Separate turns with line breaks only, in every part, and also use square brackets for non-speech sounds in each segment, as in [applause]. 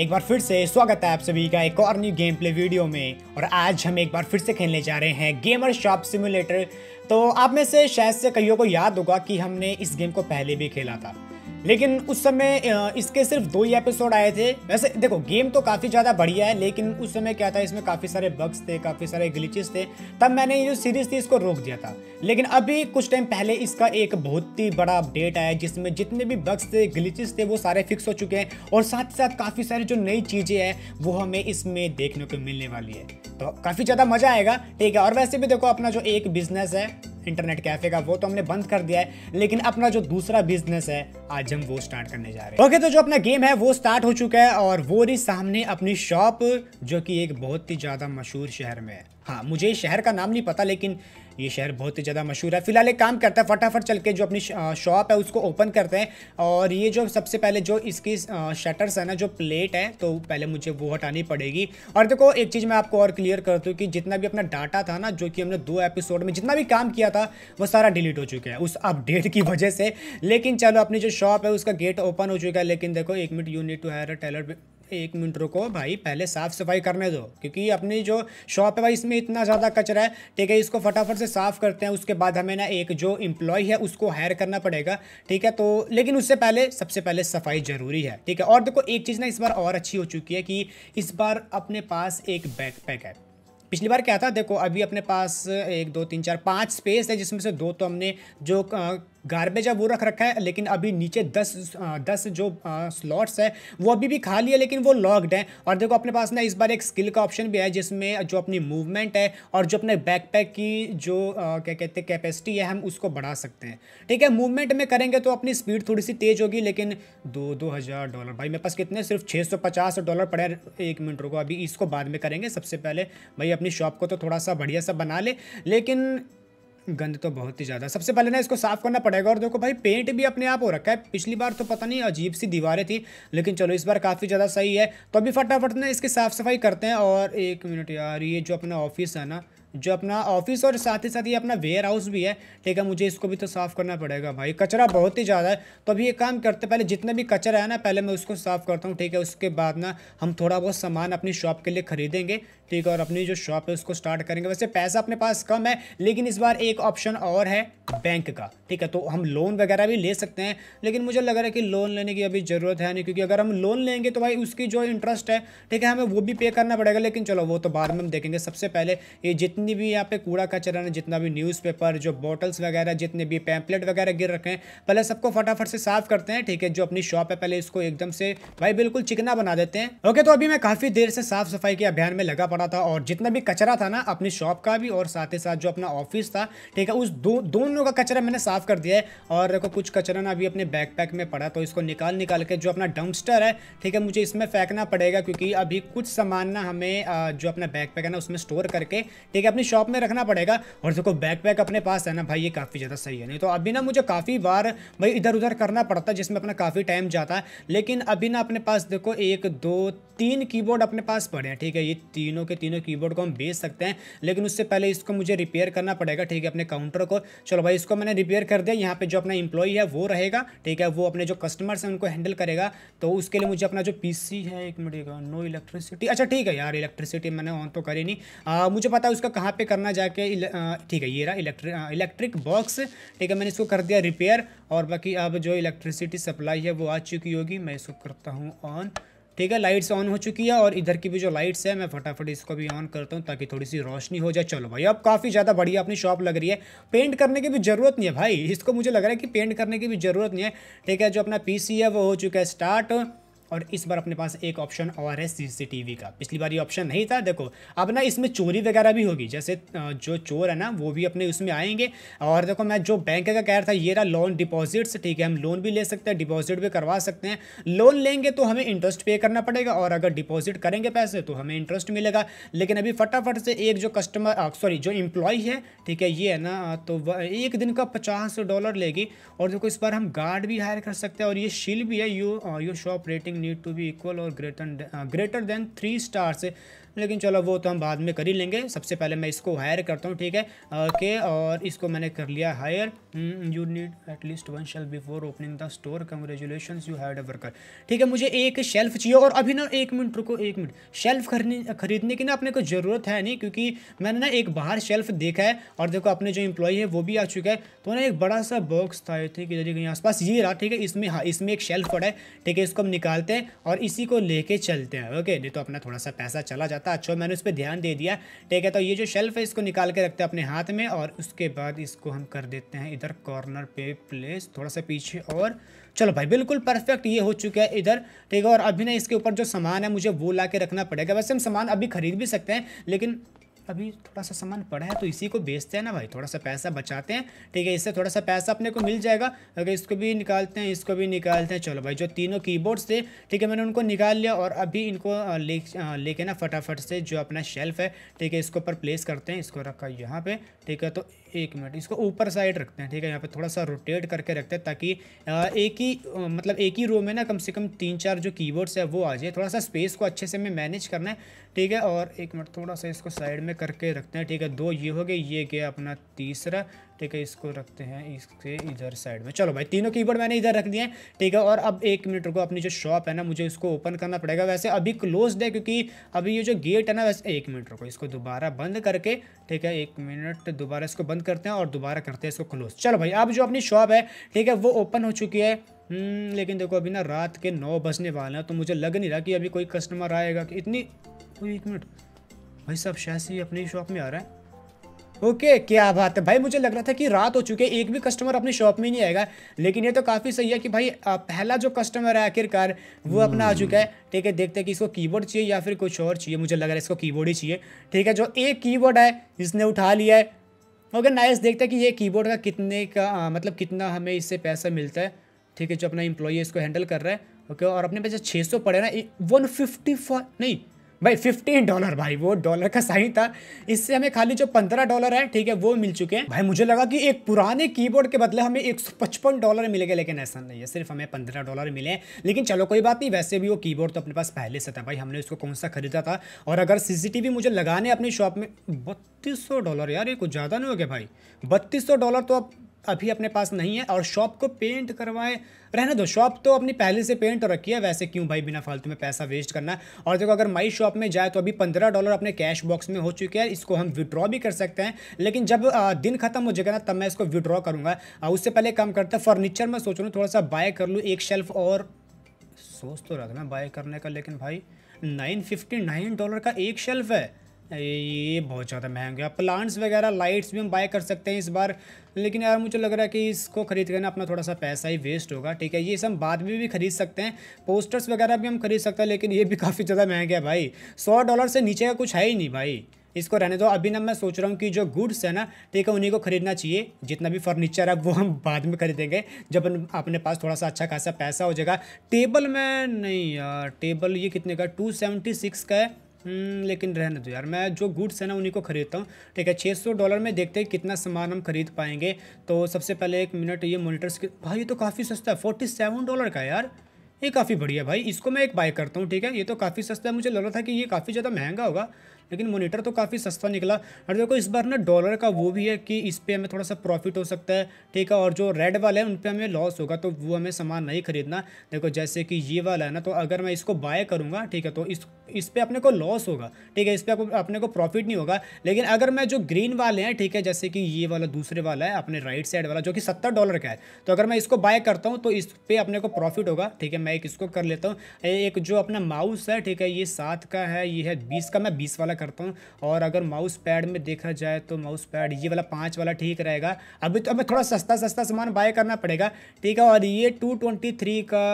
एक बार फिर से स्वागत है आप सभी का एक और न्यू गेम प्ले वीडियो में और आज हम एक बार फिर से खेलने जा रहे हैं गेमर शॉप सिमुलेटर तो आप में से शायद से कईयों को याद होगा कि हमने इस गेम को पहले भी खेला था लेकिन उस समय इसके सिर्फ दो ही एपिसोड आए थे वैसे देखो गेम तो काफ़ी ज़्यादा बढ़िया है लेकिन उस समय क्या था इसमें काफ़ी सारे बग्स थे काफ़ी सारे ग्लिचेस थे तब मैंने ये जो सीरीज़ थी इसको रोक दिया था लेकिन अभी कुछ टाइम पहले इसका एक बहुत ही बड़ा अपडेट आया जिसमें जितने भी बग्स थे ग्लिचेस थे वो सारे फिक्स हो चुके हैं और साथ ही साथ काफ़ी सारी जो नई चीज़ें हैं वो हमें इसमें देखने को मिलने वाली है तो काफ़ी ज़्यादा मज़ा आएगा ठीक है और वैसे भी देखो अपना जो एक बिजनेस है इंटरनेट कैफे का वो तो हमने बंद कर दिया है लेकिन अपना जो दूसरा बिजनेस है आज हम वो स्टार्ट करने जा रहे हैं ओके तो जो अपना गेम है वो स्टार्ट हो चुका है और वो रही सामने अपनी शॉप जो कि एक बहुत ही ज़्यादा मशहूर शहर में है हाँ मुझे शहर का नाम नहीं पता लेकिन ये शहर बहुत ही ज़्यादा मशहूर है फिलहाल एक काम करता है फटाफट चल के जो अपनी शॉप है उसको ओपन करते हैं और ये जो सबसे पहले जो इसकी शटर्स है ना जो प्लेट है तो पहले मुझे वो हटानी पड़ेगी और देखो एक चीज़ मैं आपको और क्लियर करती हूँ कि जितना भी अपना डाटा था ना जो कि हमने दो एपिसोड में जितना भी काम किया था वो सारा डिलीट हो चुका है उस अपडेट की वजह से लेकिन चलो अपनी जो शॉप है उसका गेट ओपन हो चुका है लेकिन देखो एक minute you need to hire a tailor एक मिनट रुको भाई पहले साफ़ सफाई करने दो क्योंकि अपनी जो शॉप है भाई इसमें इतना ज़्यादा कचरा है ठीक है इसको फटाफट से साफ़ करते हैं उसके बाद हमें ना एक जो इम्प्लॉय है उसको हायर करना पड़ेगा ठीक है तो लेकिन उससे पहले सबसे पहले सफाई ज़रूरी है ठीक है और देखो एक चीज़ ना इस बार और अच्छी हो चुकी है कि इस बार अपने पास एक पैक है पिछली बार क्या था देखो अभी अपने पास एक दो तीन चार पांच स्पेस है जिसमें से दो तो हमने जो गार्बेज है वो रख रखा है लेकिन अभी नीचे दस दस जो स्लॉट्स है वो अभी भी खाली है लेकिन वो लॉक्ड है और देखो अपने पास ना इस बार एक स्किल का ऑप्शन भी है जिसमें जो अपनी मूवमेंट है और जो अपने बैकपैक की जो आ, क्या कहते हैं कैपेसिटी है हम उसको बढ़ा सकते हैं ठीक है मूवमेंट में करेंगे तो अपनी स्पीड थोड़ी सी तेज़ होगी लेकिन दो दो हज़ार डॉलर भाई मेरे पास कितने सिर्फ छः सौ पचास डॉलर पड़े एक मिनट रुको अभी इसको बाद में करेंगे सबसे पहले भाई अपनी शॉप को तो थोड़ा सा बढ़िया सा बना ले लेकिन गंद तो बहुत ही ज़्यादा सबसे पहले ना इसको साफ़ करना पड़ेगा और देखो भाई पेंट भी अपने आप हो रखा है पिछली बार तो पता नहीं अजीब सी दीवारें थी लेकिन चलो इस बार काफ़ी ज़्यादा सही है तो अभी फटाफट ना इसकी साफ़ सफाई करते हैं और एक मिनट यार ये जो अपना ऑफिस है ना जो अपना ऑफिस और साथ ही साथ ये अपना वेयर हाउस भी है ठीक है मुझे इसको भी तो साफ़ करना पड़ेगा भाई कचरा बहुत ही ज़्यादा है तो अभी ये काम करते पहले जितना भी कचरा है ना पहले मैं उसको साफ़ करता हूँ ठीक है उसके बाद ना हम थोड़ा बहुत सामान अपनी शॉप के लिए खरीदेंगे ठीक है और अपनी जो शॉप है उसको स्टार्ट करेंगे वैसे पैसा अपने पास कम है लेकिन इस बार एक ऑप्शन और है बैंक का ठीक है तो हम लोन वगैरह भी ले सकते हैं लेकिन मुझे लग रहा है कि लोन लेने की अभी ज़रूरत है नहीं क्योंकि अगर हम लोन लेंगे तो भाई उसकी जो इंटरेस्ट है ठीक है हमें वो भी पे करना पड़ेगा लेकिन चलो वो तो बाद में हम देखेंगे सबसे पहले ये जितनी भी यहाँ पे कूड़ा कचरा है जितना भी न्यूज़पेपर जो बॉटल्स वगैरह जितने भी पैम्पलेट वगैरह गिर रखे हैं पहले सबको फटाफट से साफ करते हैं ठीक है जो अपनी शॉप है पहले इसको एकदम से भाई बिल्कुल चिकना बना देते हैं ओके तो अभी मैं काफ़ी देर से साफ सफाई के अभियान में लगा पड़ा था और जितना भी कचरा था ना अपनी शॉप का भी और साथ ही साथ जो अपना ऑफिस था ठीक है उस दोनों दोनों का कचरा मैंने साफ कर दिया है और देखो कुछ कचरा ना अभी अपने बैकपैक में पड़ा तो इसको निकाल निकाल के जो अपना डम्पस्टर है ठीक है मुझे इसमें फेंकना पड़ेगा क्योंकि अभी कुछ सामान ना हमें जो अपना बैकपैक है ना उसमें स्टोर करके ठीक है अपनी शॉप में रखना पड़ेगा और देखो बैकपैक अपने पास है ना भाई ये काफ़ी ज़्यादा सही है नहीं तो अभी ना मुझे काफ़ी बार भाई इधर उधर करना पड़ता है जिसमें अपना काफ़ी टाइम जाता है लेकिन अभी ना अपने पास देखो एक दो तीन कीबोर्ड अपने पास पड़े हैं ठीक है ये तीनों के तीनों कीबोर्ड को हम बेच सकते हैं लेकिन उससे पहले इसको मुझे रिपेयर करना पड़ेगा ठीक है अपने काउंटर को चलो भाई इसको मैंने रिपेयर कर दिया यहाँ पे जो अपना इम्प्लॉई है वो रहेगा ठीक है वो अपने जो कस्टमर्स हैं उनको हैंडल करेगा तो उसके लिए मुझे अपना जो पीसी है एक मिनट नो इलेक्ट्रिसिटी अच्छा ठीक है यार इलेक्ट्रिसिटी मैंने ऑन तो करी नहीं आ, मुझे पता है उसका कहाँ पर करना जाके ठीक है ये रहा इलेक्ट्रिक इलेक्ट्रिक बॉक्स ठीक है मैंने इसको कर दिया रिपेयर और बाकी अब जो इलेक्ट्रिसिटी सप्लाई है वो आ चुकी होगी मैं इसको करता हूँ ऑन ठीक है लाइट्स ऑन हो चुकी है और इधर की भी जो लाइट्स है मैं फटाफट इसको भी ऑन करता हूँ ताकि थोड़ी सी रोशनी हो जाए चलो भाई अब काफ़ी ज़्यादा बढ़िया अपनी शॉप लग रही है पेंट करने की भी ज़रूरत नहीं है भाई इसको मुझे लग रहा है कि पेंट करने की भी ज़रूरत नहीं है ठीक है जो अपना पीसी है वो हो चुका है स्टार्ट और इस बार अपने पास एक ऑप्शन और है सीसीटीवी का पिछली बार ये ऑप्शन नहीं था देखो अब ना इसमें चोरी वगैरह भी होगी जैसे जो चोर है ना वो भी अपने उसमें आएंगे और देखो मैं जो बैंक का कह रहा था ये रहा लोन डिपॉजिट्स ठीक है हम लोन भी ले सकते हैं डिपॉजिट भी करवा सकते हैं लोन लेंगे तो हमें इंटरेस्ट पे करना पड़ेगा और अगर डिपॉजिट करेंगे पैसे तो हमें इंटरेस्ट मिलेगा लेकिन अभी फटाफट से एक जो कस्टमर सॉरी जो एम्प्लॉय है ठीक है ये है ना तो एक दिन का पचास डॉलर लेगी और देखो इस बार हम गार्ड भी हायर कर सकते हैं और ये शिल भी है you you shop rating need to be equal और greater greater than three stars लेकिन चलो वो तो हम बाद में कर ही लेंगे सबसे पहले मैं इसको हायर करता हूँ ठीक है ओके और इसको मैंने कर लिया hire you need at least one shelf before opening the store congratulation you had a worker ठीक है मुझे एक शेल्फ चाहिए और अभी ना एक मिनट रुको एक मिनट शेल्फ खरीदने की ना अपने को ज़रूरत है नहीं क्योंकि मैंने ना एक बाहर शेल्फ देखा है और देखो अपने जो इम्प्लॉई है वो भी आ चुका है तो ना एक बड़ा सा बॉक्स था आई थिंक इधर कहीं आसपास ये रहा ठीक है इसमें हाँ इसमें एक शेल्फ पड़ा है ठीक है इसको हम निकालते हैं और इसी को लेके चलते हैं ओके नहीं तो अपना थोड़ा सा पैसा चला जाता था अच्छा मैंने उस पर ध्यान दे दिया ठीक है तो ये जो शेल्फ है इसको निकाल के रखते हैं अपने हाथ में और उसके बाद इसको हम कर देते हैं इधर कॉर्नर पे प्लेस थोड़ा सा पीछे और चलो भाई बिल्कुल परफेक्ट ये हो चुका है इधर ठीक है और अभी ना इसके ऊपर जो सामान है मुझे वो ला के रखना पड़ेगा वैसे हम सामान अभी खरीद भी सकते हैं लेकिन अभी थोड़ा सा सामान पड़ा है तो इसी को बेचते हैं ना भाई थोड़ा सा पैसा बचाते हैं ठीक है इससे थोड़ा सा पैसा अपने को मिल जाएगा अगर इसको भी निकालते हैं इसको भी निकालते हैं चलो भाई जो तीनों कीबोर्ड्स थे ठीक है मैंने उनको निकाल लिया और अभी इनको ले लेके ना फटाफट से जो अपना शेल्फ है ठीक है इसके ऊपर प्लेस करते हैं इसको रखा यहाँ पर ठीक है तो एक मिनट इसको ऊपर साइड रखते हैं ठीक है यहाँ पे थोड़ा सा रोटेट करके रखते हैं ताकि एक ही मतलब एक ही रो में ना कम से कम तीन चार जो कीबोर्ड्स है वो आ जाए थोड़ा सा स्पेस को अच्छे से हमें मैनेज करना है ठीक है और एक मिनट थोड़ा सा इसको साइड में करके रखते हैं ठीक है दो ये हो गए ये गया अपना तीसरा ठीक है इसको रखते हैं इसके इधर साइड में चलो भाई तीनों कीबोर्ड मैंने इधर रख दिए हैं ठीक है और अब एक मिनट रुको अपनी जो शॉप है ना मुझे इसको ओपन करना पड़ेगा वैसे अभी क्लोज है क्योंकि अभी ये जो गेट है ना वैसे एक मिनट रुको इसको दोबारा बंद करके ठीक है एक मिनट दोबारा इसको बंद करते हैं और दोबारा करते हैं इसको क्लोज चलो भाई अब जो अपनी शॉप है ठीक है वो ओपन हो चुकी है हम्म, लेकिन देखो अभी ना रात के नौ बजने वाले हैं तो मुझे लग नहीं रहा कि अभी कोई कस्टमर आएगा कि इतनी एक मिनट भाई साहब शायद ही अपनी शॉप में आ रहा है ओके क्या बात है भाई मुझे लग रहा था कि रात हो चुकी है एक भी कस्टमर अपनी शॉप में नहीं आएगा लेकिन ये तो काफ़ी सही है कि भाई पहला जो कस्टमर है आखिरकार वो हम्म। अपना आ चुका है ठीक है देखते हैं कि इसको कीबोर्ड चाहिए या फिर कुछ और चाहिए मुझे लग रहा है इसको कीबोर्ड ही चाहिए ठीक है जो एक कीबोर्ड है इसने उठा लिया है ओके नाइस देखते हैं कि ये कीबोर्ड का कितने का आ, मतलब कितना हमें इससे पैसा मिलता है ठीक है जो अपना इम्प्लॉई इसको हैंडल कर रहा है ओके और अपने पैसे जो छः सौ पड़े ना वन फिफ्टी नहीं भाई फिफ्टीन डॉलर भाई वो डॉलर का सही था इससे हमें खाली जो पंद्रह डॉलर है ठीक है वो मिल चुके हैं भाई मुझे लगा कि एक पुराने कीबोर्ड के बदले हमें एक डॉलर मिलेगा लेकिन ऐसा नहीं है सिर्फ हमें पंद्रह डॉलर मिले लेकिन चलो कोई बात नहीं वैसे भी वो की तो अपने पास पहले से था भाई हमने उसको कौन सा खरीदा था और अगर सी मुझे लगाने अपनी शॉप में बत्तीस डॉलर यार ये कुछ ज़्यादा नहीं हो गया भाई बत्तीस डॉलर तो आप अभी अपने पास नहीं है और शॉप को पेंट करवाएं रहने दो शॉप तो अपनी पहले से पेंट रखी है वैसे क्यों भाई बिना फालतू में पैसा वेस्ट करना और देखो अगर माई शॉप में जाए तो अभी पंद्रह डॉलर अपने कैश बॉक्स में हो चुके हैं इसको हम विड्रॉ भी कर सकते हैं लेकिन जब दिन खत्म हो जाएगा ना तब मैं इसको विड्रॉ करूँगा उससे पहले काम करता फर्नीचर में सोच रहा हूँ थोड़ा सा बाय कर लूँ एक शेल्फ और सोच तो रखना बाय करने का लेकिन भाई नाइन फिफ्टी नाइन डॉलर का एक शेल्फ है ये बहुत ज़्यादा महंगा है प्लांट्स वगैरह लाइट्स भी हम बाय कर सकते हैं इस बार लेकिन यार मुझे लग रहा है कि इसको खरीद करना अपना थोड़ा सा पैसा ही वेस्ट होगा ठीक है ये सब बाद में भी खरीद सकते हैं पोस्टर्स वगैरह भी हम खरीद सकते हैं लेकिन ये भी [laughs] काफ़ी ज़्यादा महंगा है भाई सौ डॉलर से नीचे का कुछ है ही नहीं भाई इसको रहने दो अभी ना मैं सोच रहा हूँ कि जो गुड्स है ना ठीक है उन्हीं को खरीदना चाहिए जितना भी फर्नीचर है वो हम [laughs] बाद में खरीदेंगे जब अपने पास थोड़ा सा अच्छा खासा पैसा हो जाएगा टेबल में नहीं यार टेबल ये कितने का टू सेवेंटी सिक्स का है हम्म, लेकिन रहने दो यार मैं जो गुड्स है ना उन्हीं को ख़रीदता हूँ ठीक है 600 डॉलर में देखते हैं कितना सामान हम खरीद पाएंगे तो सबसे पहले एक मिनट ये मोनिटर्स के भाई ये तो काफ़ी सस्ता है फोर्टी सेवन डॉलर का यार ये काफ़ी बढ़िया भाई इसको मैं एक बाय करता हूँ ठीक है ये तो काफ़ी सस्ता है मुझे लग रहा था कि ये काफ़ी ज़्यादा महंगा होगा लेकिन मोनीटर तो काफ़ी सस्ता निकला और देखो इस बार ना डॉलर का वो भी है कि इस पर हमें थोड़ा सा प्रॉफिट हो सकता है ठीक है और जो रेड वाले हैं उन पर हमें लॉस होगा तो वो हमें सामान नहीं खरीदना देखो जैसे कि ये वाला है ना तो अगर मैं इसको बाय करूँगा ठीक है तो इस इस पर अपने को लॉस होगा ठीक है इस पर अपने को प्रॉफिट नहीं होगा लेकिन अगर मैं जो ग्रीन वाले हैं ठीक है जैसे कि ये वाला दूसरे वाला है अपने राइट साइड वाला जो कि सत्तर डॉलर का है तो अगर मैं इसको बाय करता हूँ तो इस पर अपने को प्रॉफिट होगा ठीक है मैं एक इसको कर लेता हूँ एक जो अपना माउस है ठीक है ये सात का है ये है बीस का मैं बीस वाला करता हूँ और अगर माउस पैड में देखा जाए तो माउस पैड ये वाला पाँच वाला ठीक रहेगा अभी तो हमें थोड़ा सस्ता सस्ता सामान बाय करना पड़ेगा ठीक है और ये टू ट्वेंटी थ्री का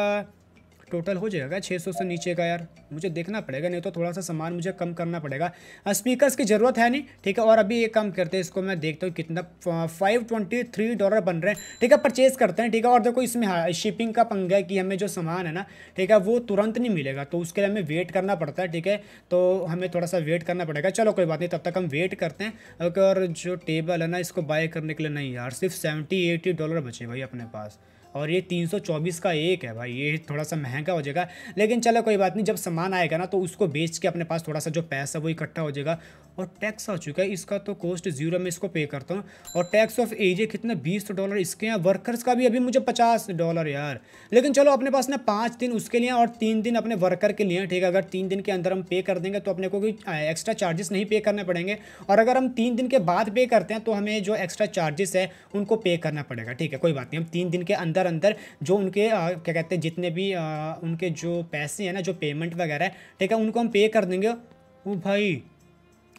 टोटल हो जाएगा छः सौ से नीचे का यार मुझे देखना पड़ेगा नहीं तो थोड़ा सा सामान मुझे कम करना पड़ेगा स्पीकर्स की ज़रूरत है नहीं ठीक है और अभी ये कम करते हैं इसको मैं देखता हूँ कितना फाइव ट्वेंटी थ्री डॉलर बन रहे हैं ठीक है परचेज करते हैं ठीक है और देखो इसमें हाँ, शिपिंग का पंगा है कि हमें जो सामान है ना ठीक है वो तुरंत नहीं मिलेगा तो उसके लिए हमें वेट करना पड़ता है ठीक है तो हमें थोड़ा सा वेट करना पड़ेगा चलो कोई बात नहीं तब तक हम वेट करते हैं और जो टेबल है ना इसको बाय करने के लिए नहीं यार सिर्फ सेवेंटी एटी डॉलर बचे भाई अपने पास और ये 324 का एक है भाई ये थोड़ा सा महंगा हो जाएगा लेकिन चलो कोई बात नहीं जब सामान आएगा ना तो उसको बेच के अपने पास थोड़ा सा जो पैसा वो इकट्ठा हो जाएगा और टैक्स आ चुका है इसका तो कॉस्ट जीरो में इसको पे करता हूँ और टैक्स ऑफ एजे कितना बीस डॉलर इसके यहाँ वर्कर्स का भी अभी मुझे पचास डॉलर यार लेकिन चलो अपने पास ना पाँच दिन उसके लिए और तीन दिन अपने वर्कर के लिए ठीक है अगर तीन दिन के अंदर हम पे कर देंगे तो अपने को कोई एक्स्ट्रा चार्जेस नहीं पे करने पड़ेंगे और अगर हम तीन दिन के बाद पे करते हैं तो हमें जो एक्स्ट्रा चार्जेस है उनको पे करना पड़ेगा ठीक है कोई बात नहीं हम तीन दिन के अंदर अंदर अंदर जो उनके क्या कहते हैं जितने भी उनके जो पैसे हैं ना जो पेमेंट वगैरह है ठीक है उनको हम पे कर देंगे वो भाई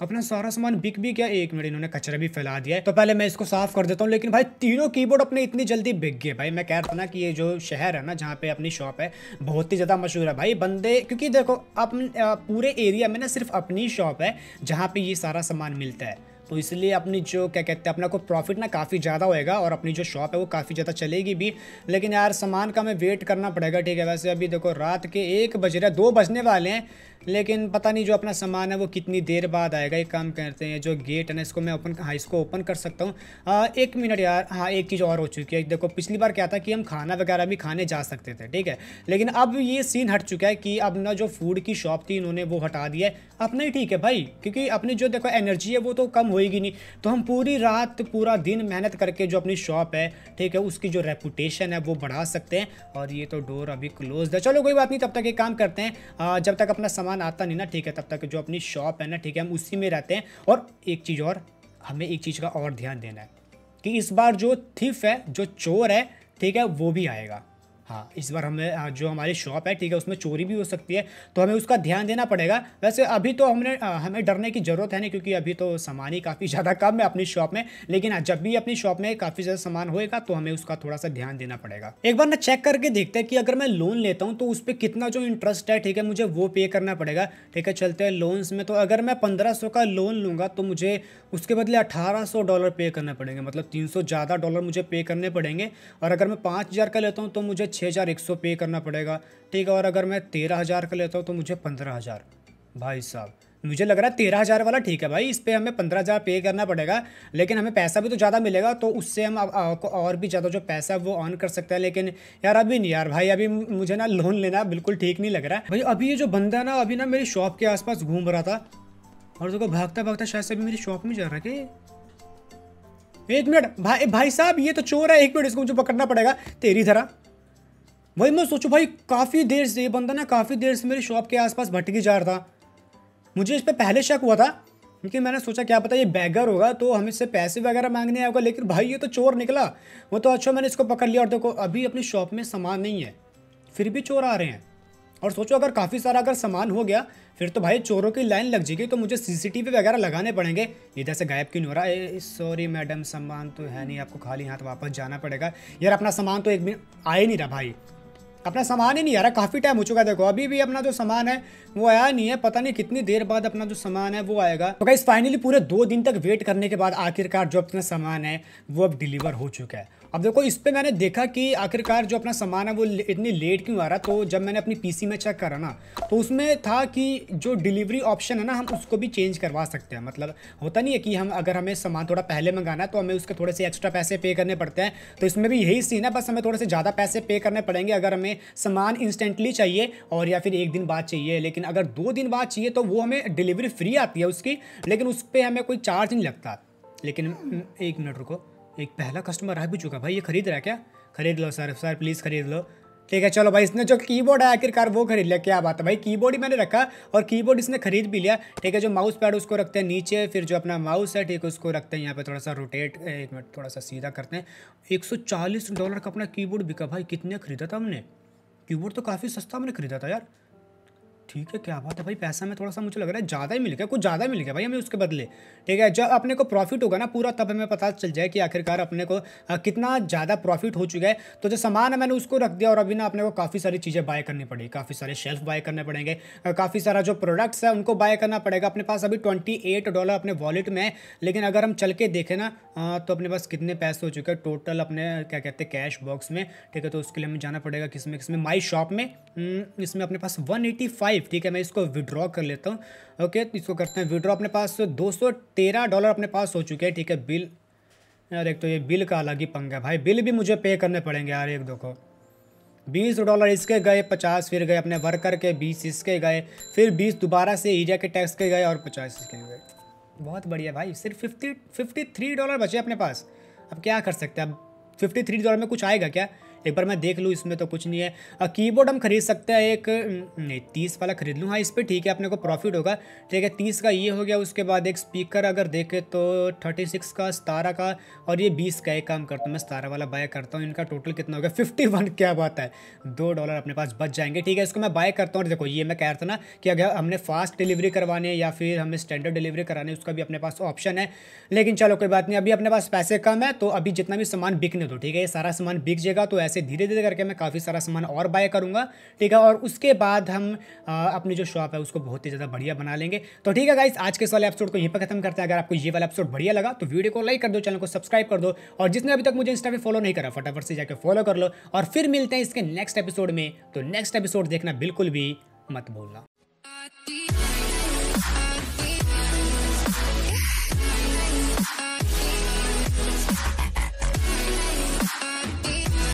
अपना सारा सामान बिक भी गया एक मिनट इन्होंने कचरा भी फैला दिया है तो पहले मैं इसको साफ कर देता हूँ लेकिन भाई तीनों कीबोर्ड अपने इतनी जल्दी बिक गए भाई मैं कह रहा था ना कि ये जो शहर है ना जहाँ पे अपनी शॉप है बहुत ही ज़्यादा मशहूर है भाई बंदे क्योंकि देखो अपन पूरे एरिया में ना सिर्फ अपनी शॉप है जहाँ पे ये सारा सामान मिलता है तो इसलिए अपनी जो क्या कहते हैं अपना को प्रॉफिट ना काफ़ी ज़्यादा होएगा और अपनी जो शॉप है वो काफ़ी ज़्यादा चलेगी भी लेकिन यार सामान का हमें वेट करना पड़ेगा ठीक है वैसे अभी देखो रात के एक बज रहे दो बजने वाले हैं लेकिन पता नहीं जो अपना सामान है वो कितनी देर बाद आएगा एक काम करते हैं जो गेट है ना इसको मैं ओपन हाँ इसको ओपन कर सकता हूँ एक मिनट यार हाँ एक चीज़ और हो चुकी है देखो पिछली बार क्या था कि हम खाना वगैरह भी खाने जा सकते थे ठीक है लेकिन अब ये सीन हट चुका है कि अब ना जो फूड की शॉप थी इन्होंने वो हटा दिया है अपना ही ठीक है भाई क्योंकि अपनी जो देखो एनर्जी है वो तो कम होएगी नहीं तो हम पूरी रात पूरा दिन मेहनत करके जो अपनी शॉप है ठीक है उसकी जो रेपुटेशन है वो बढ़ा सकते हैं और ये तो डोर अभी क्लोज है चलो कोई बात नहीं तब तक एक काम करते हैं जब तक अपना सामान सामान आता नहीं ना ठीक है तब तक जो अपनी शॉप है ना ठीक है हम उसी में रहते हैं और एक चीज़ और हमें एक चीज़ का और ध्यान देना है कि इस बार जो थिफ है जो चोर है ठीक है वो भी आएगा हाँ इस बार हमें जो हमारी शॉप है ठीक है उसमें चोरी भी हो सकती है तो हमें उसका ध्यान देना पड़ेगा वैसे अभी तो हमने हमें डरने की ज़रूरत है नहीं क्योंकि अभी तो सामान ही काफ़ी ज़्यादा कम है अपनी शॉप में लेकिन हाँ, जब भी अपनी शॉप में काफ़ी ज़्यादा सामान होएगा तो हमें उसका थोड़ा सा ध्यान देना पड़ेगा एक बार ना चेक करके देखते हैं कि अगर मैं लोन लेता हूँ तो उस पर कितना जो इंटरेस्ट है ठीक है मुझे वो पे करना पड़ेगा ठीक है चलते हैं लोन्स में तो अगर मैं पंद्रह का लोन लूँगा तो मुझे उसके बदले अठारह डॉलर पे करना पड़ेंगे मतलब तीन ज़्यादा डॉलर मुझे पे करने पड़ेंगे और अगर मैं पाँच का लेता हूँ तो मुझे छः हज़ार एक सौ पे करना पड़ेगा ठीक है और अगर मैं तेरह हज़ार का लेता हूँ तो मुझे पंद्रह हज़ार भाई साहब मुझे लग रहा है तेरह हज़ार वाला ठीक है भाई इस पर हमें पंद्रह हज़ार पे करना पड़ेगा लेकिन हमें पैसा भी तो ज़्यादा मिलेगा तो उससे हम आपको और भी ज़्यादा जो पैसा है वो ऑन कर सकते हैं लेकिन यार अभी नहीं यार भाई अभी मुझे ना लोन लेना बिल्कुल ठीक नहीं लग रहा है भाई अभी ये जो बंदा ना अभी ना मेरी शॉप के आसपास घूम रहा था और देखो भागता भागता शायद से अभी मेरी शॉप में जा रहा है कि एक मिनट भाई भाई साहब ये तो चोर है एक मिनट इसको मुझे पकड़ना पड़ेगा तेरी तरह वही मैं सोचूँ भाई काफ़ी देर से ये बंदा ना काफ़ी देर से मेरी शॉप के आसपास भटकी जा रहा था मुझे इस पर पहले शक हुआ था क्योंकि मैंने सोचा क्या पता ये बैगर होगा तो हम इससे पैसे वगैरह मांगने आएगा लेकिन भाई ये तो चोर निकला वो तो अच्छा मैंने इसको पकड़ लिया और देखो अभी अपनी शॉप में सामान नहीं है फिर भी चोर आ रहे हैं और सोचो अगर काफ़ी सारा अगर सामान हो गया फिर तो भाई चोरों की लाइन लग जाएगी तो मुझे सीसीटीवी वगैरह लगाने पड़ेंगे इधर से गायब क्यों नहीं हो रहा है सॉरी मैडम सामान तो है नहीं आपको खाली हाथ वापस जाना पड़ेगा यार अपना सामान तो एक मिनट आ ही नहीं रहा भाई अपना सामान ही नहीं आ रहा काफ़ी टाइम हो चुका है देखो अभी भी अपना जो सामान है वो आया नहीं है पता नहीं कितनी देर बाद अपना जो सामान है वो आएगा तो गाइस फाइनली पूरे दो दिन तक वेट करने के बाद आखिरकार जो अपना सामान है वो अब डिलीवर हो चुका है अब देखो इस पर मैंने देखा कि आखिरकार जो अपना सामान है वो इतनी लेट क्यों आ रहा तो जब मैंने अपनी पी में चेक करा ना तो उसमें था कि जो डिलीवरी ऑप्शन है ना हम उसको भी चेंज करवा सकते हैं मतलब होता नहीं है कि हम अगर हमें सामान थोड़ा पहले मंगाना है तो हमें उसके थोड़े से एक्स्ट्रा पैसे पे करने पड़ते हैं तो इसमें भी यही सीन है बस हमें थोड़े से ज़्यादा पैसे पे करने पड़ेंगे अगर हमें सामान इंस्टेंटली चाहिए और या फिर एक दिन बाद चाहिए लेकिन अगर दो दिन बाद चाहिए तो वो हमें डिलीवरी फ्री आती है उसकी लेकिन उस पर हमें कोई चार्ज नहीं लगता लेकिन एक मिनट रुको एक पहला कस्टमर आ भी चुका भाई ये खरीद रहा है क्या खरीद लो सर सर प्लीज़ खरीद लो ठीक है चलो भाई इसने जो कीबोर्ड है आखिरकार वो खरीद लिया क्या बात है भाई कीबोर्ड ही मैंने रखा और कीबोर्ड इसने खरीद भी लिया ठीक है जो माउस पैड उसको रखते हैं नीचे फिर जो अपना माउस है ठीक है उसको रखते हैं यहाँ पे थोड़ा सा रोटेट एक मिनट थोड़ा सा सीधा करते हैं एक डॉलर का अपना कीबोर्ड बिका भाई कितने खरीदा था हमने कीबोर्ड तो काफ़ी सस्ता हमने खरीदा था यार ठीक है क्या बात है भाई पैसा में थोड़ा सा मुझे लग रहा है ज़्यादा ही मिल गया कुछ ज़्यादा मिल गया भाई हमें उसके बदले ठीक है जब अपने को प्रॉफिट होगा ना पूरा तब हमें पता चल जाए कि आखिरकार अपने को कितना ज़्यादा प्रॉफिट हो चुका है तो जो सामान है मैंने उसको रख दिया और अभी ना अपने को काफ़ी सारी चीज़ें बाय करनी पड़ेगी काफ़ी सारे शेल्फ बाय करने पड़ेंगे काफ़ी सारा जो प्रोडक्ट्स है उनको बाय करना पड़ेगा अपने पास अभी ट्वेंटी डॉलर अपने वॉलेट में है लेकिन अगर हम चल के देखें ना तो अपने पास कितने पैसे हो चुके हैं टोटल अपने क्या कहते हैं कैश बॉक्स में ठीक है तो उसके लिए हमें जाना पड़ेगा किस में किस में माई शॉप में इसमें अपने पास वन एटी फाइव फाइव ठीक है मैं इसको विड्रॉ कर लेता हूँ ओके तो इसको करते हैं विड्रॉ अपने पास दो डॉलर अपने पास हो चुके हैं ठीक है बिल यार एक तो ये बिल का अलग ही पंगा है भाई बिल भी मुझे पे करने पड़ेंगे यार एक दो को बीस डॉलर इसके गए पचास फिर गए अपने वर्कर के बीस इसके गए फिर बीस दोबारा से ईजा के टैक्स के गए और पचास इसके गए बहुत बढ़िया भाई सिर्फ फिफ्टी फिफ्टी थ्री डॉलर बचे अपने पास अब क्या कर सकते हैं अब फिफ्टी थ्री डॉलर में कुछ आएगा क्या एक बार मैं देख लूँ इसमें तो कुछ नहीं है कीबोर्ड हम खरीद सकते हैं एक नहीं तीस वाला खरीद लूँ हाँ इस पर ठीक है अपने को प्रॉफिट होगा ठीक है तीस का ये हो गया उसके बाद एक स्पीकर अगर देखें तो थर्टी सिक्स का सतारह का और ये बीस का एक काम करता हूँ मैं सतारह वाला बाय करता हूँ इनका टोटल कितना हो गया फिफ्टी वन [laughs] क्या बात है दो डॉलर अपने पास बच जाएंगे ठीक है इसको मैं बाय करता हूँ और देखो ये मैं कह रहा था ना कि अगर हमने फास्ट डिलीवरी करवानी है या फिर हमें स्टैंडर्ड डिलीवरी करानी है उसका भी अपने पास ऑप्शन है लेकिन चलो कोई बात नहीं अभी अपने पास पैसे कम है तो अभी जितना भी सामान बिकने दो ठीक है ये सारा सामान बिक जाएगा तो ऐसे धीरे धीरे करके मैं काफ़ी सारा सामान और बाय करूँगा ठीक है और उसके बाद हम अपनी जो शॉप है उसको बहुत ही ज़्यादा बढ़िया बना लेंगे तो ठीक है गाइस आज के इस वाले एपिसोड को यहीं पर खत्म करते हैं अगर आपको ये वाला एपिसोड बढ़िया लगा तो वीडियो को लाइक कर दो चैनल को सब्सक्राइब कर दो और जिसने अभी तक मुझे इंस्टा पर फॉलो नहीं करा फटाफट से जाकर फॉलो कर लो और फिर मिलते हैं इसके नेक्स्ट एपिसोड में तो नेक्स्ट एपिसोड देखना बिल्कुल भी मत भूलना